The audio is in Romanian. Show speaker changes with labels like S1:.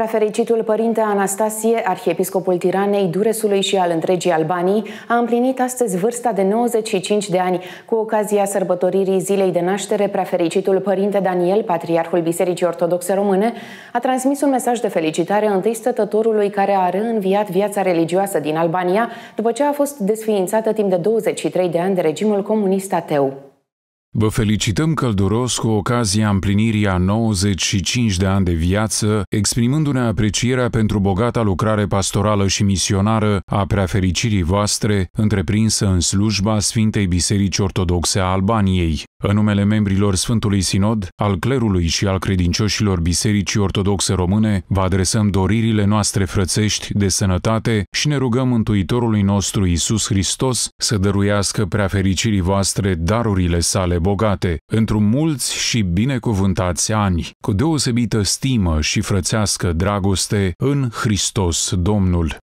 S1: Prefericitul părinte Anastasie, arhiepiscopul Tiranei, Duresului și al întregii Albanii, a împlinit astăzi vârsta de 95 de ani. Cu ocazia sărbătoririi zilei de naștere, prefericitul părinte Daniel, patriarhul Bisericii Ortodoxe Române, a transmis un mesaj de felicitare întâi stătătorului care a reînviat viața religioasă din Albania, după ce a fost desființată timp de 23 de ani de regimul comunist ateu.
S2: Vă felicităm călduros cu ocazia împlinirii a 95 de ani de viață, exprimându-ne aprecierea pentru bogata lucrare pastorală și misionară a preafericirii voastre, întreprinsă în slujba Sfintei Biserici Ortodoxe a Albaniei. În numele membrilor Sfântului Sinod, al clerului și al credincioșilor Bisericii Ortodoxe Române, vă adresăm doririle noastre frățești de sănătate și ne rugăm Mântuitorului nostru Isus Hristos să dăruiască preafericirii voastre darurile sale bogate, într-un mulți și binecuvântați ani, cu deosebită stimă și frățească dragoste în Hristos Domnul.